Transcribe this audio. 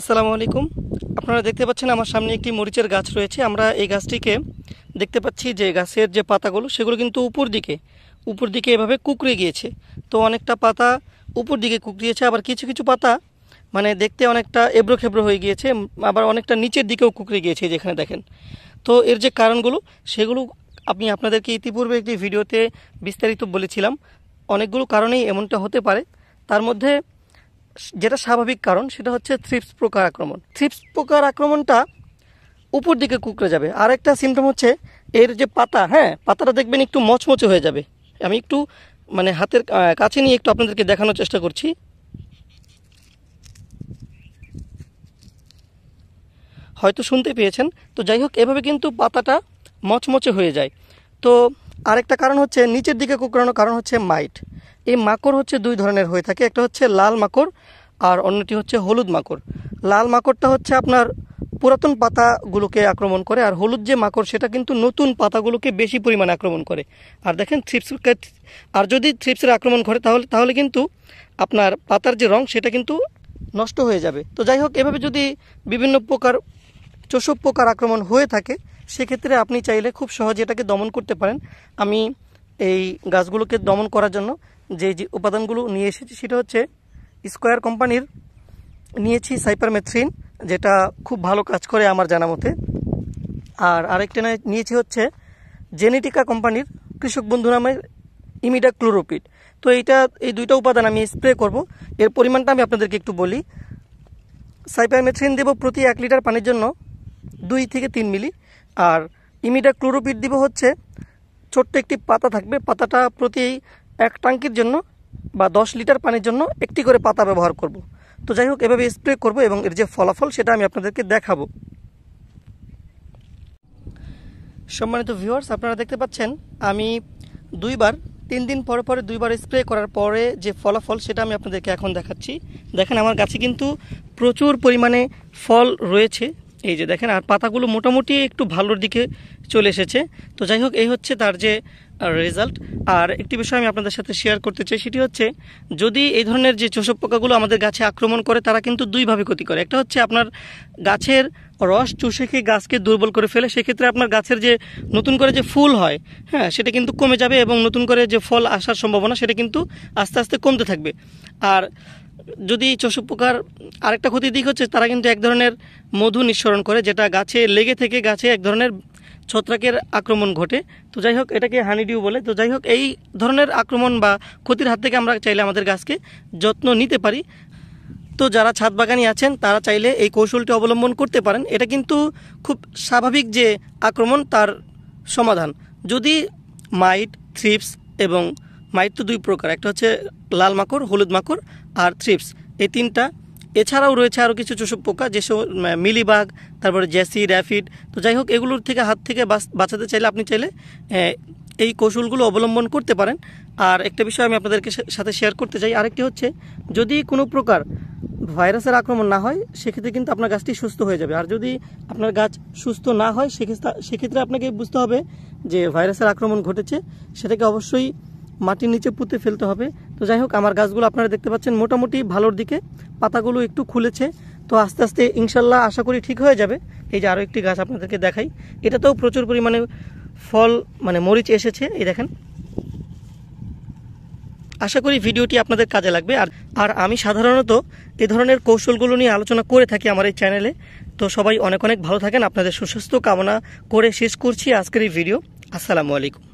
আসসালামু আলাইকুম আপনারা দেখতে পাচ্ছেন আমার সামনে একটি মরিচের গাছ রয়েছে আমরা এই গাছটিকে দেখতে পাচ্ছি যে গাছের যে পাতাগুলো সেগুলো কিন্তু উপর দিকে উপর দিকে এভাবে কুকড়ে গিয়েছে তো অনেকটা পাতা উপর দিকে কুকড়িয়েছে আবার কিছু কিছু পাতা মানে দেখতে অনেকটা এবড়ো খেবড়ো হয়ে গিয়েছে আবার অনেকটা নিচের দিকেও কুকড়ে গিয়েছে যেখানে দেখেন তো এর যে কারণগুলো সেগুলো আমি আপনাদেরকে ইতিপূর্বে একটি ভিডিওতে বিস্তারিত বলেছিলাম অনেকগুলো কারণেই এমনটা হতে পারে তার মধ্যে যেটা স্বাভাবিক কারণ সেটা হচ্ছে থ্রিপস পোকার আক্রমণ থ্রিপস পোকার আক্রমণটা উপর দিকে কুকড়ে যাবে আর একটা সিমটম হচ্ছে এর যে পাতা হ্যাঁ পাতাটা দেখবেন একটু মচমচে হয়ে যাবে আমি একটু মানে হাতের কাছে নিয়ে একটু আপনাদেরকে দেখানোর চেষ্টা করছি হয়তো শুনতে পেয়েছেন তো যাই হোক এভাবে কিন্তু পাতাটা মচমচে হয়ে যায় তো আরেকটা কারণ হচ্ছে নিচের দিকে কুকড়ানোর কারণ হচ্ছে মাইট এই মাকড় হচ্ছে দুই ধরনের হয়ে থাকে একটা হচ্ছে লাল মাকড় আর অন্যটি হচ্ছে হলুদ মাকড় লাল মাকড়টা হচ্ছে আপনার পুরাতন পাতাগুলোকে আক্রমণ করে আর হলুদ যে মাকড় সেটা কিন্তু নতুন পাতাগুলোকে বেশি পরিমাণে আক্রমণ করে আর দেখেন থ্রিপসকে আর যদি থ্রিপসের আক্রমণ করে তাহলে তাহলে কিন্তু আপনার পাতার যে রং সেটা কিন্তু নষ্ট হয়ে যাবে তো যাই হোক এভাবে যদি বিভিন্ন প্রকার চোষক পোকার আক্রমণ হয়ে থাকে সেক্ষেত্রে আপনি চাইলে খুব সহজে এটাকে দমন করতে পারেন আমি এই গাছগুলোকে দমন করার জন্য যে যে উপাদানগুলো নিয়ে এসেছি সেটা হচ্ছে স্কোয়ার কোম্পানির নিয়েছি সাইপারমেথ্রিন যেটা খুব ভালো কাজ করে আমার জানা মতে আর আরেকটা নিয়েছি হচ্ছে জেনেটিকা কোম্পানির কৃষক বন্ধু নামের ইমিডা ক্লোরোপিড তো এইটা এই দুইটা উপাদান আমি স্প্রে করব এর পরিমাণটা আমি আপনাদেরকে একটু বলি সাইপারমেথ্রিন দেব প্রতি এক লিটার পানির জন্য দুই থেকে তিন মিলি আর ইমিডা ক্লোরোপিড দিব হচ্ছে ছোট্ট একটি পাতা থাকবে পাতাটা প্রতি এক ট্যাঙ্কির জন্য বা দশ লিটার পানির জন্য একটি করে পাতা ব্যবহার করব। তো যাই হোক এভাবে স্প্রে করব এবং এর যে ফলাফল সেটা আমি আপনাদেরকে দেখাবো সম্মানিত ভিউয়ার্স আপনারা দেখতে পাচ্ছেন আমি দুইবার তিন দিন পরে পরে দুইবার স্প্রে করার পরে যে ফলাফল সেটা আমি আপনাদেরকে এখন দেখাচ্ছি দেখেন আমার গাছে কিন্তু প্রচুর পরিমাণে ফল রয়েছে এই যে দেখেন আর পাতাগুলো মোটামুটি একটু ভালোর দিকে চলে এসেছে তো যাই হোক এই হচ্ছে তার যে রেজাল্ট আর একটি বিষয় আমি আপনাদের সাথে শেয়ার করতে চাই সেটি হচ্ছে যদি এই ধরনের যে চোষক পোকাগুলো আমাদের গাছে আক্রমণ করে তারা কিন্তু দুইভাবে ক্ষতি করে একটা হচ্ছে আপনার গাছের রস চুষে খেয়ে গাছকে দুর্বল করে ফেলে সেক্ষেত্রে আপনার গাছের যে নতুন করে যে ফুল হয় হ্যাঁ সেটা কিন্তু কমে যাবে এবং নতুন করে যে ফল আসার সম্ভাবনা সেটা কিন্তু আস্তে আস্তে কমতে থাকবে আর যদি চোষক পোকার আরেকটা ক্ষতির দিক হচ্ছে তারা কিন্তু এক ধরনের মধু নিঃসরণ করে যেটা গাছে লেগে থেকে গাছে এক ধরনের ছত্রাকের আক্রমণ ঘটে তো যাই হোক এটাকে হানিডিউ বলে তো যাই হোক এই ধরনের আক্রমণ বা ক্ষতির হাত থেকে আমরা চাইলে আমাদের গাছকে যত্ন নিতে পারি তো যারা ছাদ বাগানি আছেন তারা চাইলে এই কৌশলটি অবলম্বন করতে পারেন এটা কিন্তু খুব স্বাভাবিক যে আক্রমণ তার সমাধান যদি মাইট থ্রিপস এবং মাইট তো দুই প্রকার একটা হচ্ছে লাল মাকড় হলুদ মাকড় আর থ্রিপস এই তিনটা এছাড়াও রয়েছে আরও কিছু চুষক পোকা যেসব মিলিবাগ তারপরে জ্যাসি র্যাফিড তো যাই হোক এগুলোর থেকে হাত থেকে বাঁচাতে চাইলে আপনি চাইলে এই কৌশলগুলো অবলম্বন করতে পারেন আর একটা বিষয় আমি আপনাদেরকে সাথে শেয়ার করতে চাই আরেকটি হচ্ছে যদি কোনো প্রকার ভাইরাসের আক্রমণ না হয় সেক্ষেত্রে কিন্তু আপনার গাছটি সুস্থ হয়ে যাবে আর যদি আপনার গাছ সুস্থ না হয় সেক্ষেত্রে সেক্ষেত্রে আপনাকে বুঝতে হবে যে ভাইরাসের আক্রমণ ঘটেছে সেটাকে অবশ্যই মাটির নিচে পুঁতে ফেলতে হবে তো যাই হোক আমার গাছগুলো আপনারা দেখতে পাচ্ছেন মোটামুটি ভালোর দিকে পাতাগুলো একটু খুলেছে তো আস্তে আস্তে ইনশাল্লাহ আশা করি ঠিক হয়ে যাবে এই যে আরও একটি গাছ আপনাদেরকে দেখাই এটাতেও প্রচুর পরিমাণে ফল মানে মরিচ এসেছে এই দেখেন আশা করি ভিডিওটি আপনাদের কাজে লাগবে আর আর আমি সাধারণত এ ধরনের কৌশলগুলো নিয়ে আলোচনা করে থাকি আমার এই চ্যানেলে তো সবাই অনেক অনেক ভালো থাকেন আপনাদের সুস্বাস্থ্য কামনা করে শেষ করছি আজকের এই ভিডিও আসসালামু আলাইকুম